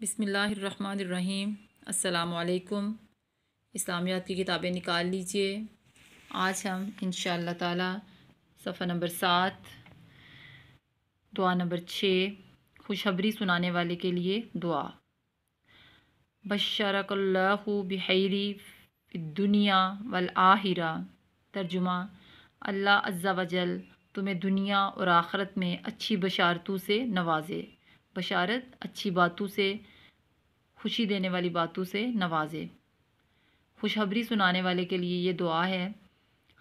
बिसमीम् अल्लाम इस्लामियात की किताबें निकाल लीजिए आज हम इन ताला सफ़ा नंबर सात दुआ नंबर छः खुशबरी सुनाने वाले के लिए दुआ बशरकल्लु बहरी दुनिया वल आहिरा तर्जुमा अल्लाह अज्जा वजल तुम्हें दुनिया और आखरत में अच्छी बशारतों से नवाजे बशारत अच्छी बातों से खुशी देने वाली बातों से नवाजे खुशखबरी सुनाने वाले के लिए ये दुआ है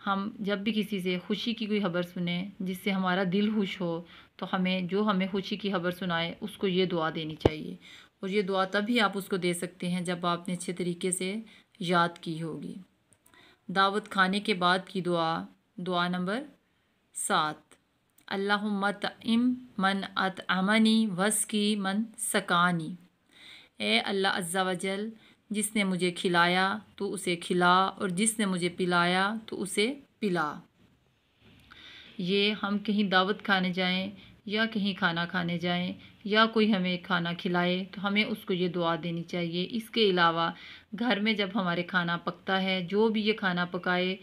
हम जब भी किसी से खुशी की कोई खबर सुने जिससे हमारा दिल खुश हो तो हमें जो हमें खुशी की खबर सुनाए उसको ये दुआ देनी चाहिए और ये दुआ तभी आप उसको दे सकते हैं जब आपने अच्छे तरीके से याद की होगी दावत खाने के बाद की दुआ दुआ नंबर सात अल्लाह मत इम मन अत अमनी वस की मन सकानी ए अल्लाह अज्जा वजल जिसने मुझे खिलाया तो उसे खिला और जिसने मुझे पिलाया तो उसे पिला ये हम कहीं दावत खाने जाएं या कहीं खाना खाने जाएं या कोई हमें खाना खिलाए तो हमें उसको ये दुआ देनी चाहिए इसके अलावा घर में जब हमारे खाना पकता है जो भी ये खाना पकाए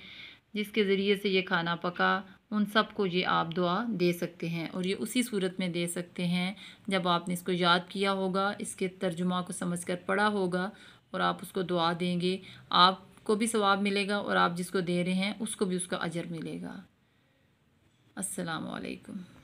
जिसके ज़रिए से ये खाना पका उन सब को ये आप दुआ दे सकते हैं और ये उसी सूरत में दे सकते हैं जब आपने इसको याद किया होगा इसके तर्जुमा को समझ कर पढ़ा होगा और आप उसको दुआ देंगे आपको भी सवाब मिलेगा और आप जिसको दे रहे हैं उसको भी उसका अजर मिलेगा असलकम